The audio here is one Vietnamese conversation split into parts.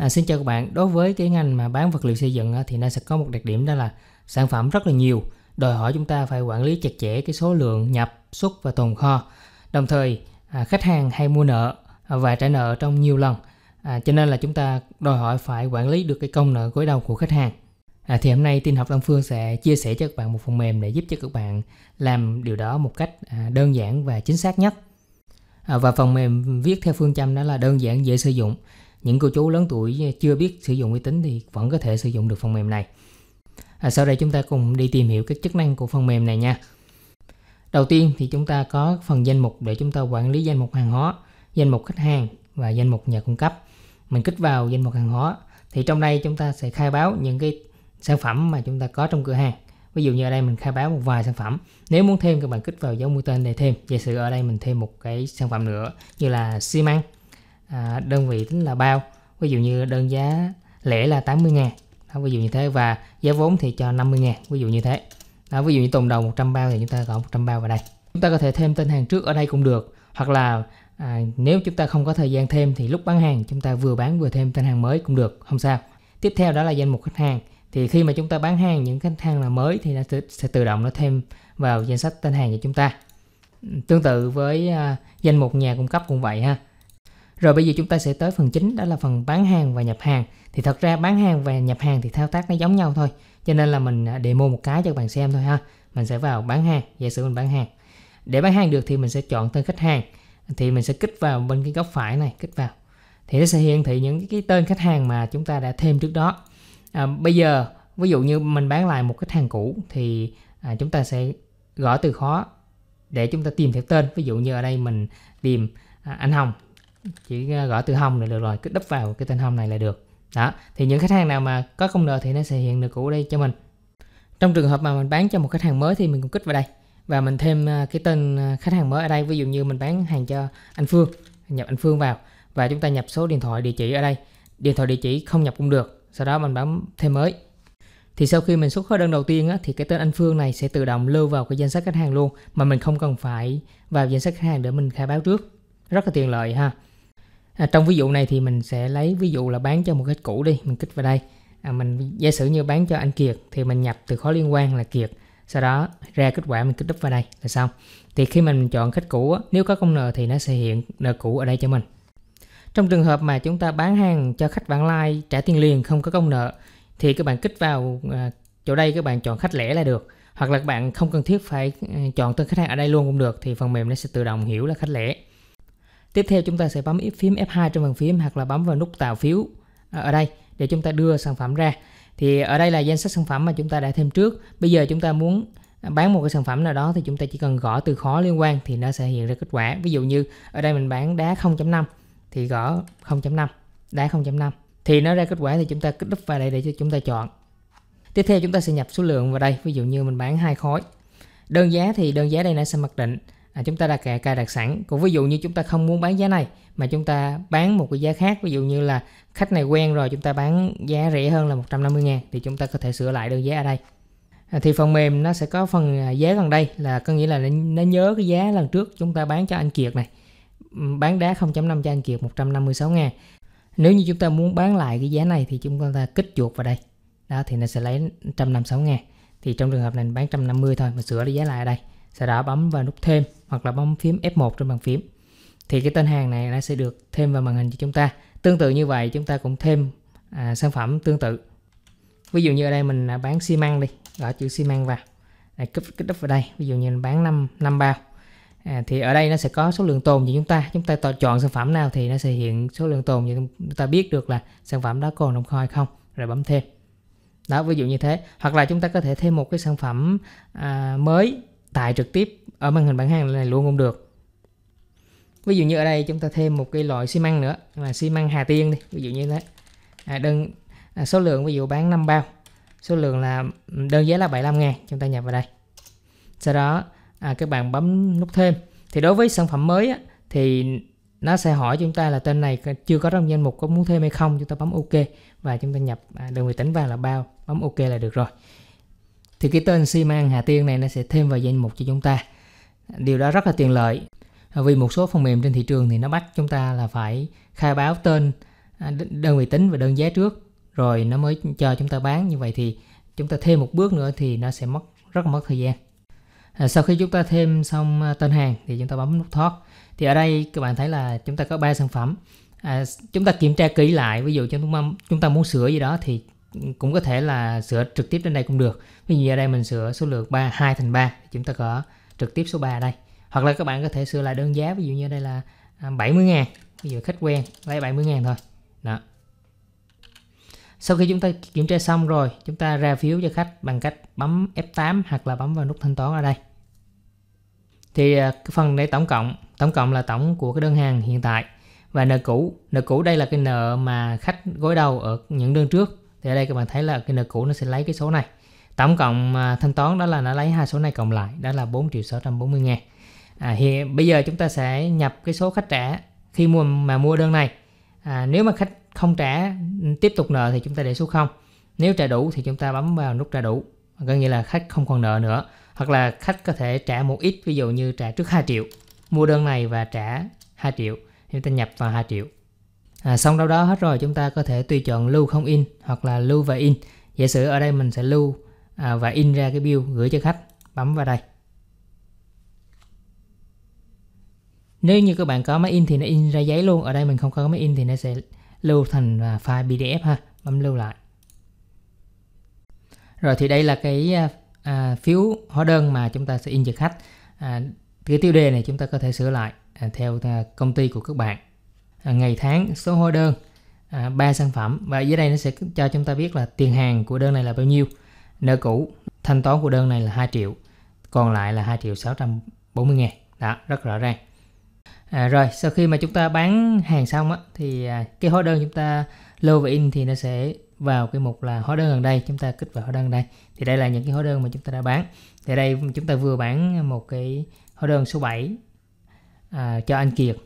À, xin chào các bạn, đối với cái ngành mà bán vật liệu xây dựng thì nó sẽ có một đặc điểm đó là sản phẩm rất là nhiều, đòi hỏi chúng ta phải quản lý chặt chẽ cái số lượng nhập, xuất và tồn kho. Đồng thời, à, khách hàng hay mua nợ và trả nợ trong nhiều lần, à, cho nên là chúng ta đòi hỏi phải quản lý được cái công nợ gối đầu của khách hàng. À, thì hôm nay tin học Lâm Phương sẽ chia sẻ cho các bạn một phần mềm để giúp cho các bạn làm điều đó một cách à, đơn giản và chính xác nhất. À, và phần mềm viết theo phương châm đó là đơn giản dễ sử dụng những cô chú lớn tuổi eh, chưa biết sử dụng máy tính thì vẫn có thể sử dụng được phần mềm này. À, sau đây chúng ta cùng đi tìm hiểu các chức năng của phần mềm này nha. Đầu tiên thì chúng ta có phần danh mục để chúng ta quản lý danh mục hàng hóa, danh mục khách hàng và danh mục nhà cung cấp. Mình kích vào danh mục hàng hóa thì trong đây chúng ta sẽ khai báo những cái sản phẩm mà chúng ta có trong cửa hàng. Ví dụ như ở đây mình khai báo một vài sản phẩm. Nếu muốn thêm các bạn kích vào dấu mũi tên để thêm. Giả sử ở đây mình thêm một cái sản phẩm nữa như là xi măng à, đơn vị tính là bao ví dụ như đơn giá lẻ là 80 ngàn đó, ví dụ như thế và giá vốn thì cho 50 ngàn ví dụ như thế đó, ví dụ như tồn đầu 100 bao thì chúng ta gọi 100 bao vào đây chúng ta có thể thêm tên hàng trước ở đây cũng được hoặc là à, nếu chúng ta không có thời gian thêm thì lúc bán hàng chúng ta vừa bán vừa thêm tên hàng mới cũng được không sao tiếp theo đó là danh mục khách hàng thì khi mà chúng ta bán hàng những khách hàng là mới thì nó sẽ tự động nó thêm vào danh sách tên hàng của chúng ta tương tự với à, danh mục nhà cung cấp cũng vậy ha rồi bây giờ chúng ta sẽ tới phần chính đó là phần bán hàng và nhập hàng. Thì thật ra bán hàng và nhập hàng thì thao tác nó giống nhau thôi. Cho nên là mình à, demo một cái cho các bạn xem thôi ha. Mình sẽ vào bán hàng, giả sử mình bán hàng. Để bán hàng được thì mình sẽ chọn tên khách hàng. Thì mình sẽ kích vào bên cái góc phải này, kích vào. Thì nó sẽ hiển thị những cái tên khách hàng mà chúng ta đã thêm trước đó. À, bây giờ ví dụ như mình bán lại một khách hàng cũ thì à, chúng ta sẽ gõ từ khó để chúng ta tìm theo tên. Ví dụ như ở đây mình tìm à, anh Hồng chỉ ờ, gõ từ hông là được rồi cứ đắp vào cái tên hông này là được đó thì những khách hàng nào mà có công nợ thì nó sẽ hiện được cũ đây cho mình trong trường hợp mà mình bán cho một khách hàng mới thì mình cũng kích vào đây và mình thêm ờ, cái tên ờ, khách hàng mới ở đây ví dụ như mình bán hàng cho anh Phương nhập anh Phương vào và chúng ta nhập số điện thoại địa chỉ ở đây điện thoại địa chỉ không nhập cũng được sau đó mình bấm thêm mới thì sau khi mình xuất hóa đơn đầu tiên á, thì cái tên anh Phương này sẽ tự động lưu vào cái danh sách khách hàng luôn mà mình không cần phải vào danh sách khách hàng để mình khai báo trước rất là tiện lợi ha à, trong ví dụ này thì mình sẽ lấy ví dụ là bán cho một khách cũ đi mình kích vào đây à, mình giả sử như bán cho anh Kiệt thì mình nhập từ khóa liên quan là Kiệt sau đó ra kết quả mình kích đúp vào đây là xong thì khi mình chọn khách cũ nếu có công nợ thì nó sẽ hiện nợ cũ ở đây cho mình trong trường hợp mà chúng ta bán hàng cho khách vãng lai trả tiền liền không có công nợ thì các bạn kích vào à, chỗ đây các bạn chọn khách lẻ là được hoặc là các bạn không cần thiết phải ừ, chọn tên khách hàng ở đây luôn cũng được thì phần mềm nó sẽ tự động hiểu là khách lẻ Tiếp theo chúng ta sẽ bấm phím F2 trên bàn phím hoặc là bấm vào nút tạo phiếu à, ở đây để chúng ta đưa sản phẩm ra. Thì ở đây là danh sách sản phẩm mà chúng ta đã thêm trước. Bây giờ chúng ta muốn bán một cái sản phẩm nào đó thì chúng ta chỉ cần gõ từ khóa liên quan thì nó sẽ hiện ra kết quả. Ví dụ như ở đây mình bán đá 0.5 thì gõ 0.5, đá 0.5 thì nó ra kết quả thì chúng ta kích đúp vào đây để cho chúng ta chọn. Tiếp theo chúng ta sẽ nhập số lượng vào đây, ví dụ như mình bán hai khối. Đơn giá thì đơn giá đây nó sẽ mặc định à, chúng ta đã cài, cài đặt sẵn cũng ví dụ như chúng ta không muốn bán giá này mà chúng ta bán một cái giá khác ví dụ như là khách này quen rồi chúng ta bán giá rẻ hơn là 150 ngàn thì chúng ta có thể sửa lại đơn giá ở đây à, thì phần mềm nó sẽ có phần à, giá gần đây là có nghĩa là nó nhớ cái giá lần trước chúng ta bán cho anh Kiệt này bán đá 0.5 cho anh Kiệt 156 ngàn nếu như chúng ta muốn bán lại cái giá này thì chúng ta kích chuột vào đây đó thì nó sẽ lấy 156 ngàn thì trong trường hợp này bán 150 thôi mà sửa cái giá lại ở đây sau đó bấm vào nút thêm hoặc là bấm phím F1 trên bàn phím thì cái tên hàng này nó sẽ được thêm vào màn hình cho chúng ta tương tự như vậy chúng ta cũng thêm à, sản phẩm tương tự ví dụ như ở đây mình à, bán xi măng đi gõ chữ xi măng vào để kích, kích đúp vào đây ví dụ như mình bán 5, 5 bao à, thì ở đây nó sẽ có số lượng tồn cho chúng ta chúng ta chọn sản phẩm nào thì nó sẽ hiện số lượng tồn cho chúng ta biết được là sản phẩm đó còn trong kho hay không rồi bấm thêm đó ví dụ như thế hoặc là chúng ta có thể thêm một cái sản phẩm à, mới tải trực tiếp ở màn hình bán hàng này luôn cũng được ví dụ như ở đây chúng ta thêm một cái loại xi măng nữa là xi măng Hà Tiên đi ví dụ như thế à, đơn à, số lượng ví dụ bán 5 bao số lượng là đơn giá là 75 ngàn chúng ta nhập vào đây sau đó à, các bạn bấm nút thêm thì đối với sản phẩm mới á, thì nó sẽ hỏi chúng ta là tên này chưa có trong danh mục có muốn thêm hay không chúng ta bấm ok và chúng ta nhập à, đơn vị tính vào là bao bấm ok là được rồi thì cái tên xi măng Hà Tiên này nó sẽ thêm vào danh mục cho chúng ta. Điều đó rất là tiện lợi vì một số phần mềm trên thị trường thì nó bắt chúng ta là phải khai báo tên à, đơn vị tính và đơn giá trước rồi nó mới cho chúng ta bán như vậy thì chúng ta thêm một bước nữa thì nó sẽ mất rất là mất thời gian à, sau khi chúng ta thêm xong à, tên hàng thì chúng ta bấm nút thoát thì ở đây các bạn thấy là chúng ta có ba sản phẩm à, chúng ta kiểm tra kỹ lại ví dụ chúng ta chúng ta muốn sửa gì đó thì cũng có thể là sửa trực tiếp trên đây cũng được ví dụ ở đây mình sửa số lượng 3 2 thành 3 chúng ta có trực tiếp số 3 ở đây hoặc là các bạn có thể sửa lại đơn giá ví dụ như đây là 70 à, ngàn ví dụ khách quen lấy 70 ngàn thôi đó sau khi chúng ta kiểm tra xong rồi chúng ta ra phiếu cho khách bằng cách bấm F8 hoặc là bấm vào nút thanh toán ở đây thì à, cái phần này tổng cộng tổng cộng là tổng của cái đơn hàng hiện tại và nợ cũ nợ cũ đây là cái nợ mà khách gối đầu ở những đơn trước thì ở đây các bạn thấy là cái nợ cũ nó sẽ lấy cái số này tổng cộng à, thanh toán đó là nó lấy hai số này cộng lại đó là 4 triệu 640 ngàn à, hiện bây giờ chúng ta sẽ nhập cái số khách trả khi mua mà mua đơn này à, nếu mà khách không trả tiếp tục nợ thì chúng ta để số 0 nếu trả đủ thì chúng ta bấm vào nút trả đủ có nghĩa là khách không còn nợ nữa hoặc là khách có thể trả một ít ví dụ như trả trước 2 triệu mua đơn này và trả 2 triệu chúng ta nhập vào 2 triệu à, xong đâu đó hết rồi chúng ta có thể tùy chọn lưu không in hoặc là lưu và in giả sử ở đây mình sẽ lưu à, và in ra cái bill gửi cho khách bấm vào đây nếu như các bạn có máy in thì nó in ra giấy luôn ở đây mình không có máy in thì nó sẽ lưu thành à, file PDF ha bấm lưu lại rồi thì đây là cái à, phiếu hóa đơn mà chúng ta sẽ in cho khách à, cái tiêu đề này chúng ta có thể sửa lại à, theo à, công ty của các bạn À, ngày tháng số hóa đơn à, ba sản phẩm và dưới đây nó sẽ cho chúng ta biết là tiền hàng của đơn này là bao nhiêu nợ cũ thanh toán của đơn này là 2 triệu còn lại là 2 triệu 640 ngàn đó rất rõ ràng à, rồi sau khi mà chúng ta bán hàng xong á, thì à, cái hóa đơn chúng ta lưu và in thì nó sẽ vào cái mục là hóa đơn gần đây chúng ta kích vào hóa đơn đây thì đây là những cái hóa đơn mà chúng ta đã bán thì đây chúng ta vừa bán một cái hóa đơn số 7 à, cho anh Kiệt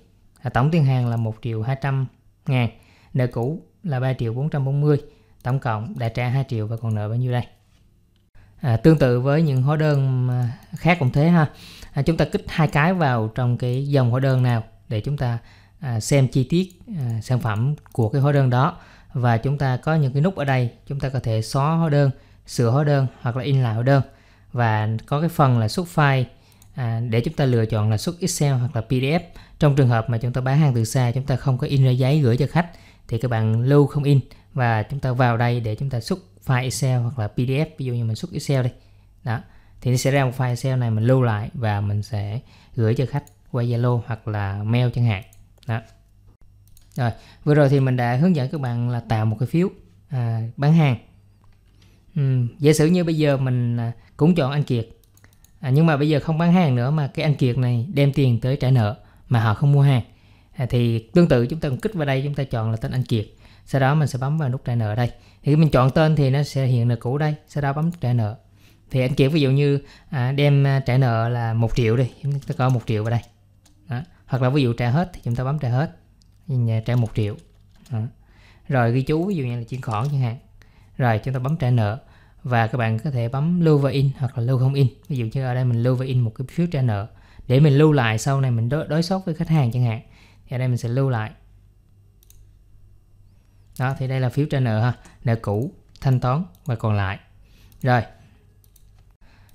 tổng tiền hàng là 1 triệu 200 ngàn nợ cũ là 3 triệu 440 tổng cộng đã trả 2 triệu và còn nợ bao nhiêu đây à, tương tự với những hóa đơn khác cũng thế ha à, chúng ta kích hai cái vào trong cái dòng hóa đơn nào để chúng ta à, xem chi tiết à, sản phẩm của cái hóa đơn đó và chúng ta có những cái nút ở đây chúng ta có thể xóa hóa đơn sửa hóa đơn hoặc là in lại hóa đơn và có cái phần là xuất file à, để chúng ta lựa chọn là xuất Excel hoặc là PDF trong trường hợp mà chúng ta bán hàng từ xa chúng ta không có in ra giấy gửi cho khách thì các bạn lưu không in và chúng ta vào đây để chúng ta xuất file Excel hoặc là PDF ví dụ như mình xuất Excel đi đó thì nó sẽ ra một file Excel này mình lưu lại và mình sẽ gửi cho khách qua Zalo hoặc là mail chẳng hạn đó rồi vừa rồi thì mình đã hướng dẫn các bạn là tạo một cái phiếu à, bán hàng ừ, giả sử như bây giờ mình à, cũng chọn anh Kiệt à, nhưng mà bây giờ không bán hàng nữa mà cái anh kiệt này đem tiền tới trả nợ mà họ không mua hàng à, thì tương tự chúng ta cũng kích vào đây chúng ta chọn là tên anh kiệt sau đó mình sẽ bấm vào nút trả nợ đây thì khi mình chọn tên thì nó sẽ hiện là cũ đây sau đó bấm trả nợ thì anh kiệt ví dụ như à, đem à, trả nợ là một triệu đi chúng ta có một triệu vào đây đó. hoặc là ví dụ trả hết thì chúng ta bấm trả hết trả một triệu đó. rồi ghi chú ví dụ như là chuyển khoản chẳng hạn rồi chúng ta bấm trả nợ và các bạn có thể bấm lưu và in hoặc là lưu không in ví dụ như ở đây mình lưu và in một cái phiếu trả nợ để mình lưu lại sau này mình đối, đối sốt với khách hàng chẳng hạn thì ở đây mình sẽ lưu lại đó thì đây là phiếu trả nợ ha nợ cũ thanh toán và còn lại rồi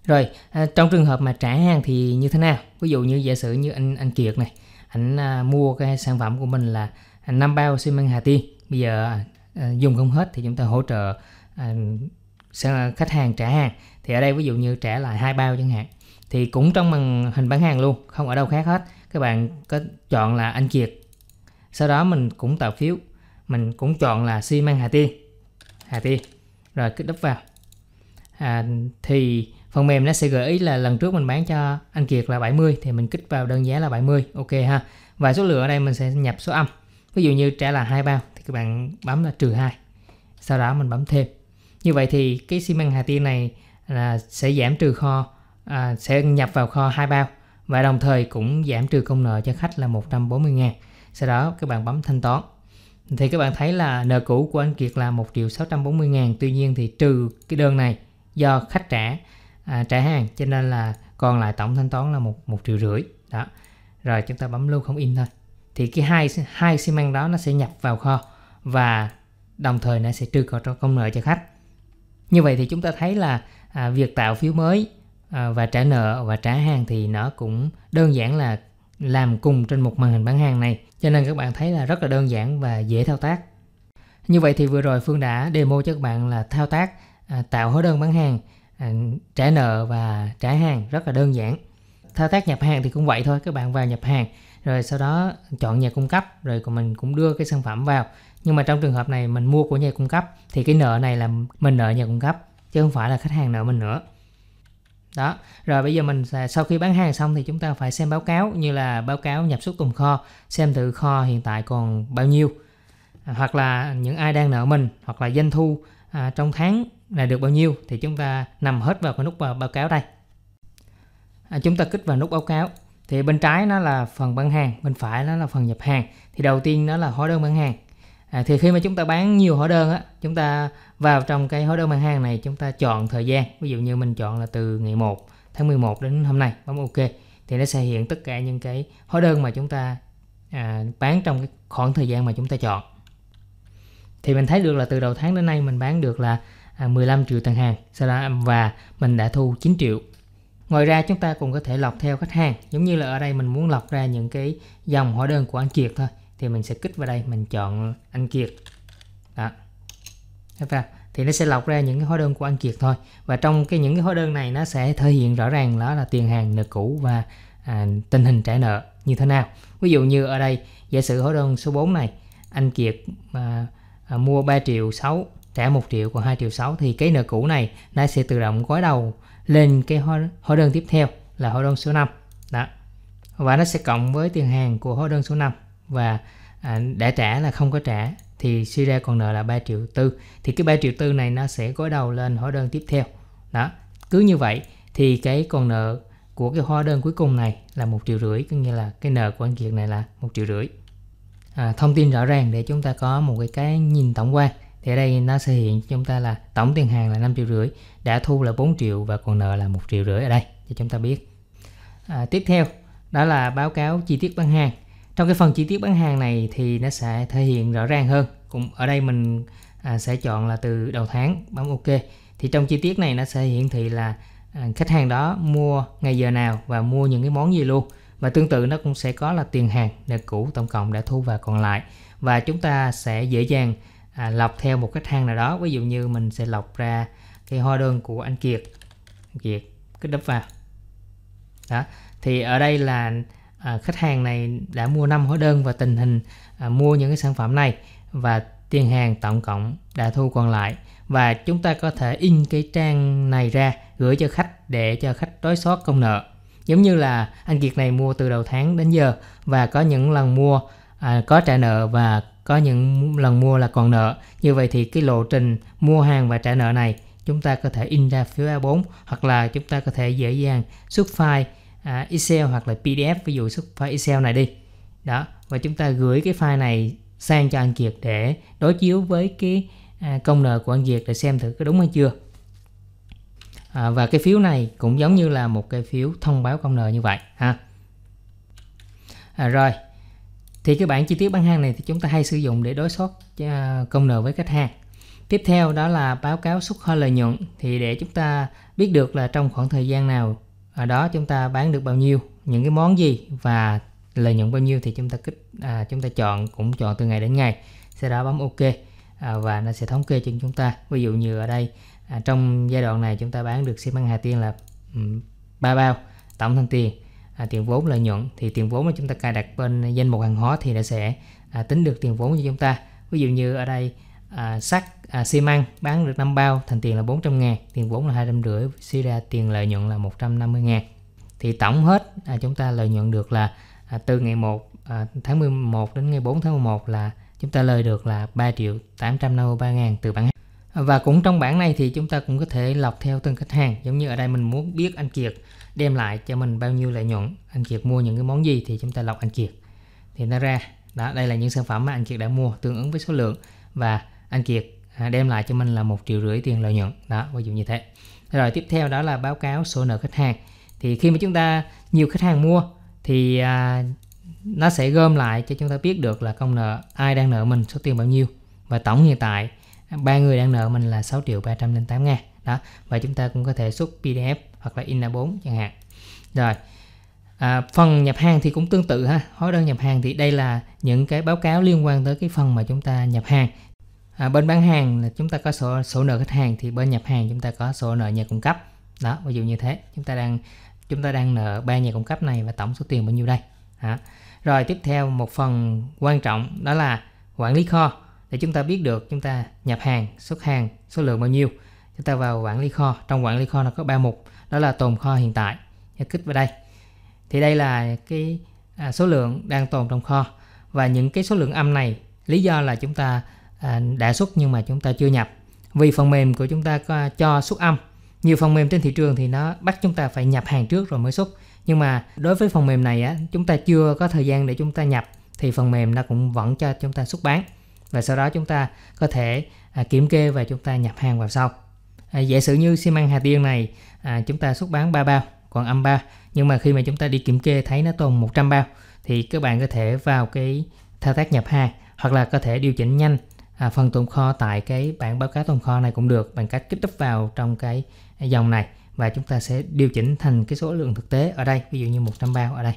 rồi à, trong trường hợp mà trả hàng thì như thế nào ví dụ như giả sử như anh anh Kiệt này anh à, mua cái sản phẩm của mình là à, năm bao xi măng Hà Tiên bây giờ à, à, dùng không hết thì chúng ta hỗ trợ à, khách hàng trả hàng thì ở đây ví dụ như trả lại hai bao chẳng hạn thì cũng trong màn hình bán hàng luôn không ở đâu khác hết các bạn có chọn là anh Kiệt sau đó mình cũng tạo phiếu mình cũng chọn là xi măng Hà Tiên Hà Tiên rồi cứ đắp vào à, thì phần mềm nó sẽ gợi ý là lần trước mình bán cho anh Kiệt là 70 thì mình kích vào đơn giá là 70 ok ha và số lượng ở đây mình sẽ nhập số âm ví dụ như trả là hai bao thì các bạn bấm là trừ hai sau đó mình bấm thêm như vậy thì cái xi măng Hà Tiên này là sẽ giảm trừ kho, à, sẽ nhập vào kho hai bao và đồng thời cũng giảm trừ công nợ cho khách là 140 ngàn. Sau đó các bạn bấm thanh toán. Thì các bạn thấy là nợ cũ của anh Kiệt là 1 triệu 640 ngàn. Tuy nhiên thì trừ cái đơn này do khách trả à, trả hàng cho nên là còn lại tổng thanh toán là một một triệu rưỡi đó rồi chúng ta bấm lưu không in thôi thì cái hai hai xi măng đó nó sẽ nhập vào kho và đồng thời nó sẽ trừ cho công nợ cho khách như vậy thì chúng ta thấy là à, việc tạo phiếu mới à, và trả nợ và trả hàng thì nó cũng đơn giản là làm cùng trên một màn hình bán hàng này cho nên các bạn thấy là rất là đơn giản và dễ thao tác như vậy thì vừa rồi phương đã demo cho các bạn là thao tác à, tạo hóa đơn bán hàng à, trả nợ và trả hàng rất là đơn giản thao tác nhập hàng thì cũng vậy thôi các bạn vào nhập hàng rồi sau đó chọn nhà cung cấp rồi còn mình cũng đưa cái sản phẩm vào nhưng mà trong trường hợp này mình mua của nhà cung cấp thì cái nợ này là mình nợ nhà cung cấp chứ không phải là khách hàng nợ mình nữa đó rồi bây giờ mình sẽ, sau khi bán hàng xong thì chúng ta phải xem báo cáo như là báo cáo nhập xuất tồn kho xem từ kho hiện tại còn bao nhiêu à, hoặc là những ai đang nợ mình hoặc là doanh thu à, trong tháng là được bao nhiêu thì chúng ta nằm hết vào cái nút vào báo cáo đây à, chúng ta kích vào nút báo cáo thì bên trái nó là phần bán hàng bên phải nó là phần nhập hàng thì đầu tiên nó là hóa đơn bán hàng à, thì khi mà chúng ta bán nhiều hóa đơn á chúng ta vào trong cái hóa đơn bán hàng này chúng ta chọn thời gian ví dụ như mình chọn là từ ngày 1 tháng 11 đến hôm nay bấm ok thì nó sẽ hiện tất cả những cái hóa đơn mà chúng ta à, bán trong cái khoảng thời gian mà chúng ta chọn thì mình thấy được là từ đầu tháng đến nay mình bán được là 15 à, triệu tấn hàng sau đó và mình đã thu 9 triệu Ngoài ra chúng ta cũng có thể lọc theo khách hàng giống như là ở đây mình muốn lọc ra những cái dòng hóa đơn của anh Triệt thôi thì mình sẽ kích vào đây mình chọn anh Kiệt đó thấy thì nó sẽ lọc ra những cái hóa đơn của anh Kiệt thôi và trong cái những cái hóa đơn này nó sẽ thể hiện rõ ràng đó là tiền hàng nợ cũ và à, tình hình trả nợ như thế nào ví dụ như ở đây giả sử hóa đơn số 4 này anh Kiệt à, à, mua 3 triệu 6 trả 1 triệu còn 2 triệu 6 thì cái nợ cũ này nó sẽ tự động gói đầu lên cái hóa, hóa đơn tiếp theo là hóa đơn số 5 đó và nó sẽ cộng với tiền hàng của hóa đơn số 5 và à, đã trả là không có trả thì suy ra còn nợ là 3 triệu tư thì cái 3 triệu tư này nó sẽ gối đầu lên hóa đơn tiếp theo đó cứ như vậy thì cái còn nợ của cái hóa đơn cuối cùng này là một triệu rưỡi có nghĩa là cái nợ của anh Kiệt này là một triệu rưỡi à, thông tin rõ ràng để chúng ta có một cái cái nhìn tổng quan thì ở đây nó sẽ hiện cho chúng ta là tổng tiền hàng là 5 triệu rưỡi đã thu là 4 triệu và còn nợ là một triệu rưỡi ở đây cho chúng ta biết à, tiếp theo đó là báo cáo chi tiết bán hàng trong cái phần chi tiết bán hàng này thì nó sẽ thể hiện rõ ràng hơn cũng ở đây mình à, sẽ chọn là từ đầu tháng bấm ok thì trong chi tiết này nó sẽ hiển thị là à, khách hàng đó mua ngày giờ nào và mua những cái món gì luôn và tương tự nó cũng sẽ có là tiền hàng nợ cũ tổng cộng đã thu và còn lại và chúng ta sẽ dễ dàng à, lọc theo một khách hàng nào đó ví dụ như mình sẽ lọc ra cái hóa đơn của anh Kiệt anh Kiệt cứ đắp vào đó thì ở đây là à, khách hàng này đã mua 5 hóa đơn và tình hình à, mua những cái sản phẩm này và tiền hàng tổng cộng đã thu còn lại và chúng ta có thể in cái trang này ra gửi cho khách để cho khách đối soát công nợ giống như là anh Kiệt này mua từ đầu tháng đến giờ và có những lần mua à, có trả nợ và có những lần mua là còn nợ như vậy thì cái lộ trình mua hàng và trả nợ này chúng ta có thể in ra phiếu A4 hoặc là chúng ta có thể dễ dàng xuất file À, Excel hoặc là PDF ví dụ xuất file Excel này đi đó và chúng ta gửi cái file này sang cho anh Kiệt để đối chiếu với cái à, công nợ của anh Kiệt để xem thử có đúng hay chưa à, và cái phiếu này cũng giống như là một cái phiếu thông báo công nợ như vậy ha à, rồi thì cái bảng chi tiết bán hàng này thì chúng ta hay sử dụng để đối soát à, công nợ với khách hàng tiếp theo đó là báo cáo xuất kho lợi nhuận thì để chúng ta biết được là trong khoảng thời gian nào ở đó chúng ta bán được bao nhiêu những cái món gì và lợi nhuận bao nhiêu thì chúng ta kích à, chúng ta chọn cũng chọn từ ngày đến ngày sẽ đó bấm ok à, và nó sẽ thống kê cho chúng ta ví dụ như ở đây à, trong giai đoạn này chúng ta bán được xi măng Hà Tiên là ba um, bao tổng thanh tiền à, tiền vốn lợi nhuận thì tiền vốn mà chúng ta cài đặt bên danh mục hàng hóa thì nó sẽ à, tính được tiền vốn cho chúng ta ví dụ như ở đây à, sắt à, xi măng bán được 5 bao thành tiền là 400 ngàn tiền vốn là rưỡi suy ra tiền lợi nhuận là 150 ngàn thì tổng hết à, chúng ta lợi nhuận được là à, từ ngày 1 à, tháng 11 đến ngày 4 tháng 11 là chúng ta lời được là 3 triệu 853 ngàn từ bảng hàng. À, và cũng trong bảng này thì chúng ta cũng có thể lọc theo từng khách hàng. Giống như ở đây mình muốn biết anh Kiệt đem lại cho mình bao nhiêu lợi nhuận, anh Kiệt mua những cái món gì thì chúng ta lọc anh Kiệt. Thì nó ra, đó đây là những sản phẩm mà anh Kiệt đã mua tương ứng với số lượng và anh Kiệt À, đem lại cho mình là một triệu rưỡi tiền lợi nhuận đó ví dụ như thế rồi tiếp theo đó là báo cáo số nợ khách hàng thì khi mà chúng ta nhiều khách hàng mua thì à, nó sẽ gom lại cho chúng ta biết được là công nợ ai đang nợ mình số tiền bao nhiêu và tổng hiện tại ba người đang nợ mình là 6 triệu 308 ngàn đó và chúng ta cũng có thể xuất PDF hoặc là in A4 chẳng hạn rồi à, phần nhập hàng thì cũng tương tự ha hóa đơn nhập hàng thì đây là những cái báo cáo liên quan tới cái phần mà chúng ta nhập hàng à, bên bán hàng là chúng ta có sổ sổ nợ khách hàng thì bên nhập hàng chúng ta có sổ nợ nhà cung cấp đó ví dụ như thế chúng ta đang chúng ta đang nợ ba nhà cung cấp này và tổng số tiền bao nhiêu đây hả rồi tiếp theo một phần quan trọng đó là quản lý kho để chúng ta biết được chúng ta nhập hàng xuất hàng số lượng bao nhiêu chúng ta vào quản lý kho trong quản lý kho nó có ba mục đó là tồn kho hiện tại kích vào đây thì đây là cái à, số lượng đang tồn trong kho và những cái số lượng âm này lý do là chúng ta đã xuất nhưng mà chúng ta chưa nhập vì phần mềm của chúng ta có cho xuất âm nhiều phần mềm trên thị trường thì nó bắt chúng ta phải nhập hàng trước rồi mới xuất nhưng mà đối với phần mềm này á chúng ta chưa có thời gian để chúng ta nhập thì phần mềm nó cũng vẫn cho chúng ta xuất bán và sau đó chúng ta có thể à, kiểm kê và chúng ta nhập hàng vào sau à, giả sử như xi măng Hà Tiên này à, chúng ta xuất bán 3 bao còn âm 3 nhưng mà khi mà chúng ta đi kiểm kê thấy nó tồn 100 bao thì các bạn có thể vào cái thao tác nhập hàng hoặc là có thể điều chỉnh nhanh à, phần tồn kho tại cái bảng báo cáo tồn kho này cũng được bằng cách kích đúp vào trong cái dòng này và chúng ta sẽ điều chỉnh thành cái số lượng thực tế ở đây ví dụ như 100 bao ở đây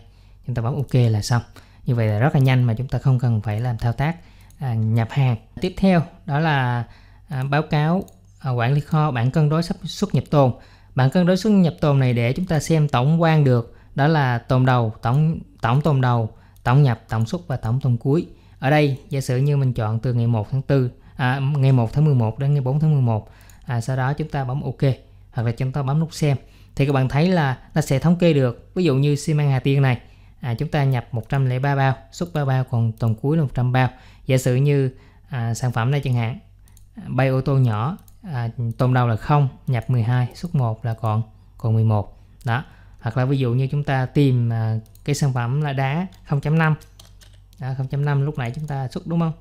chúng ta bấm ok là xong như vậy là rất là nhanh mà chúng ta không cần phải làm thao tác à, nhập hàng tiếp theo đó là à, báo cáo à, quản lý kho bảng cân đối sắp xuất nhập tồn bảng cân đối xuất nhập tồn này để chúng ta xem tổng quan được đó là tồn đầu tổng tổng tồn đầu tổng nhập tổng xuất và tổng tồn cuối ở đây giả sử như mình chọn từ ngày 1 tháng 4 à, ngày 1 tháng 11 đến ngày 4 tháng 11 à, sau đó chúng ta bấm OK hoặc là chúng ta bấm nút xem thì các bạn thấy là nó sẽ thống kê được ví dụ như xi măng Hà Tiên này à, chúng ta nhập 103 bao xuất 3 bao còn tuần cuối là 100 bao giả sử như à, sản phẩm này chẳng hạn bay ô tô nhỏ à, tồn đầu là không nhập 12 xuất 1 là còn còn 11 đó hoặc là ví dụ như chúng ta tìm à, cái sản phẩm là đá 0.5 đó, 0.5 lúc nãy chúng ta xuất đúng không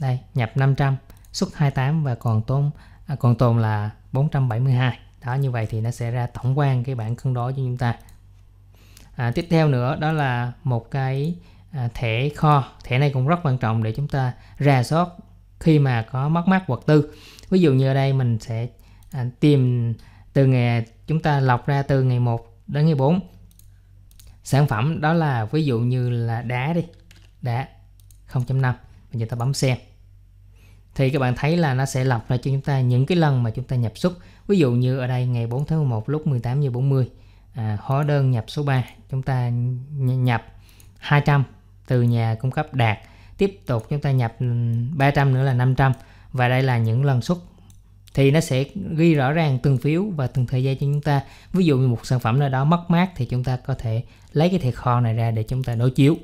đây nhập 500 xuất 28 và còn tốn à, còn tồn là 472 đó như vậy thì nó sẽ ra tổng quan cái bảng cân đối cho chúng ta à, tiếp theo nữa đó là một cái à, thẻ kho thẻ này cũng rất quan trọng để chúng ta ra soát khi mà có mất mát vật tư ví dụ như ở đây mình sẽ à, tìm từ ngày chúng ta lọc ra từ ngày 1 đến ngày 4 sản phẩm đó là ví dụ như là đá đi đã 0.5 và chúng ta bấm xem thì các bạn thấy là nó sẽ lọc ra cho chúng ta những cái lần mà chúng ta nhập xuất ví dụ như ở đây ngày 4 tháng 11 lúc 18 giờ 40 à, hóa đơn nhập số 3 chúng ta nhập 200 từ nhà cung cấp đạt tiếp tục chúng ta nhập 300 nữa là 500 và đây là những lần xuất thì nó sẽ ghi rõ ràng từng phiếu và từng thời gian cho chúng ta ví dụ như một sản phẩm nào đó mất mát thì chúng ta có thể lấy cái thẻ kho này ra để chúng ta đối chiếu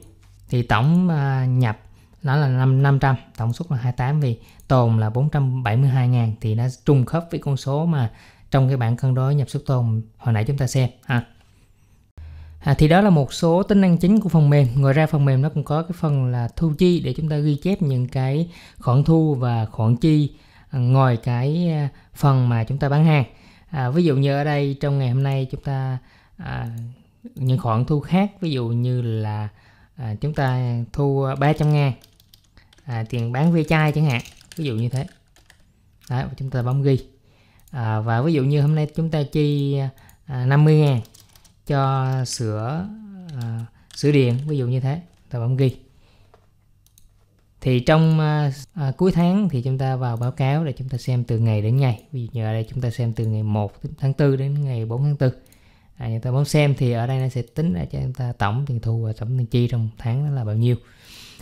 thì tổng à, nhập nó là 5, 500 tổng suất là 28 vì tồn là 472 ngàn thì nó trùng khớp với con số mà trong cái bảng cân đối nhập xuất tồn hồi nãy chúng ta xem ha à, thì đó là một số tính năng chính của phần mềm ngoài ra phần mềm nó cũng có cái phần là thu chi để chúng ta ghi chép những cái khoản thu và khoản chi à, ngoài cái à, phần mà chúng ta bán hàng à, ví dụ như ở đây trong ngày hôm nay chúng ta à, những khoản thu khác ví dụ như là à, chúng ta thu 300 à, ngàn à, tiền bán ve chai chẳng hạn ví dụ như thế Đấy, chúng ta bấm ghi à, và ví dụ như hôm nay chúng ta chi à, 50 à, ngàn cho sửa à, sửa điện ví dụ như thế ta bấm ghi thì trong à, à, cuối tháng thì chúng ta vào báo cáo để chúng ta xem từ ngày đến ngày ví dụ như ở đây chúng ta xem từ ngày 1 tháng 4 đến ngày 4 tháng 4 à, người ta bấm xem thì ở đây nó sẽ tính ra cho chúng ta tổng tiền thu và tổng tiền chi trong tháng đó là bao nhiêu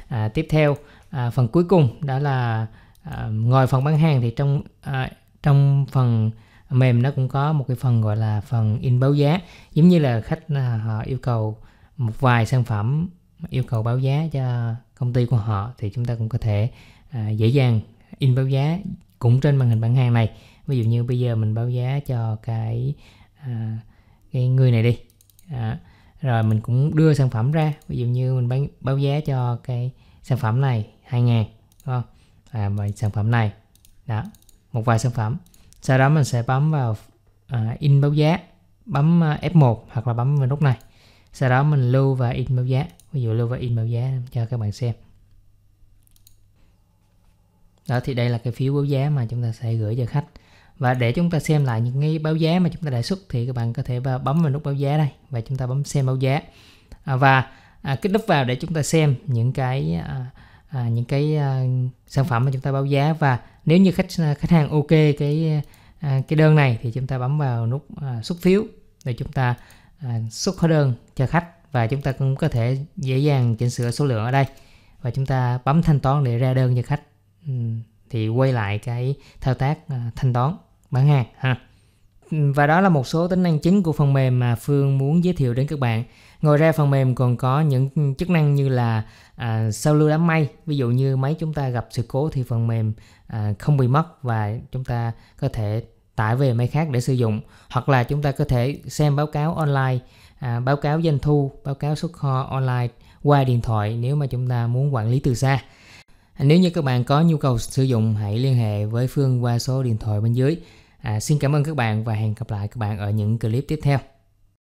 à, tiếp theo à, phần cuối cùng đó là à, ngoài phần bán hàng thì trong à, trong phần mềm nó cũng có một cái phần gọi là phần in báo giá giống như là khách à, họ yêu cầu một vài sản phẩm yêu cầu báo giá cho công ty của họ thì chúng ta cũng có thể à, dễ dàng in báo giá cũng trên màn hình bán hàng này ví dụ như bây giờ mình báo giá cho cái à, cái người này đi à, rồi mình cũng đưa sản phẩm ra ví dụ như mình bán báo giá cho cái sản phẩm này 2 ngàn, không à, và sản phẩm này đó một vài sản phẩm sau đó mình sẽ bấm vào à, in báo giá bấm à, F1 hoặc là bấm vào nút này sau đó mình lưu và in báo giá ví dụ lưu và in báo giá cho các bạn xem đó thì đây là cái phiếu báo giá mà chúng ta sẽ gửi cho khách và để chúng ta xem lại những cái báo giá mà chúng ta đã xuất thì các bạn có thể vào bấm vào nút báo giá đây và chúng ta bấm xem báo giá à, và à, kích đúp vào để chúng ta xem những cái à, à, những cái à, sản phẩm mà chúng ta báo giá và nếu như khách à, khách hàng ok cái à, cái đơn này thì chúng ta bấm vào nút à, xuất phiếu để chúng ta à, xuất hóa đơn cho khách và chúng ta cũng có thể dễ dàng chỉnh sửa số lượng ở đây và chúng ta bấm thanh toán để ra đơn cho khách thì quay lại cái thao tác à, thanh toán bán hàng ha. Ừ, và đó là một số tính năng chính của phần mềm mà Phương muốn giới thiệu đến các bạn. Ngoài ra phần mềm còn có những chức năng như là à, sao lưu đám mây. Ví dụ như máy chúng ta gặp sự cố thì phần mềm à, không bị mất và chúng ta có thể tải về máy khác để sử dụng. Hoặc là chúng ta có thể xem báo cáo online, à, báo cáo doanh thu, báo cáo xuất kho online qua điện thoại nếu mà chúng ta muốn quản lý từ xa. Nếu như các bạn có nhu cầu sử dụng hãy liên hệ với Phương qua số điện thoại bên dưới à, xin cảm ơn các bạn và hẹn gặp lại các bạn ở những clip tiếp theo